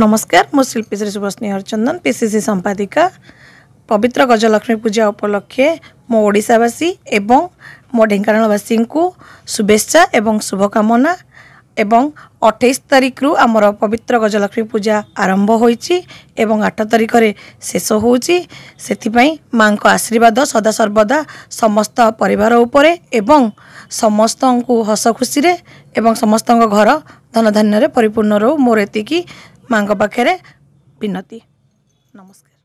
ନମସ୍କାର ମୁଁ ଶିଳ୍ପୀ ଶ୍ରୀ ସୁବସ୍ନୀ ହରିଚନ୍ଦନ ପି ସି ସି ସମ୍ପାଦିକା ପବିତ୍ର ଗଜଲକ୍ଷ୍ମୀ ପୂଜା ଉପଲକ୍ଷେ ମୋ ଓଡ଼ିଶାବାସୀ ଏବଂ ମୋ ଢେଙ୍କାନାଳବାସୀଙ୍କୁ ଶୁଭେଚ୍ଛା ଏବଂ ଶୁଭକାମନା ଏବଂ ଅଠେଇଶ ତାରିଖରୁ ଆମର ପବିତ୍ର ଗଜଲକ୍ଷ୍ମୀ ପୂଜା ଆରମ୍ଭ ହୋଇଛି ଏବଂ ଆଠ ତାରିଖରେ ଶେଷ ହେଉଛି ସେଥିପାଇଁ ମାଆଙ୍କ ଆଶୀର୍ବାଦ ସଦାସର୍ବଦା ସମସ୍ତ ପରିବାର ଉପରେ ଏବଂ ସମସ୍ତଙ୍କୁ ହସ ଖୁସିରେ ଏବଂ ସମସ୍ତଙ୍କ ଘର ଧନଧାନ୍ୟରେ ପରିପୂର୍ଣ୍ଣ ରହୁ ମୋର ଏତିକି ମାଆଙ୍କ ପାଖରେ ବିନତି ନମସ୍କାର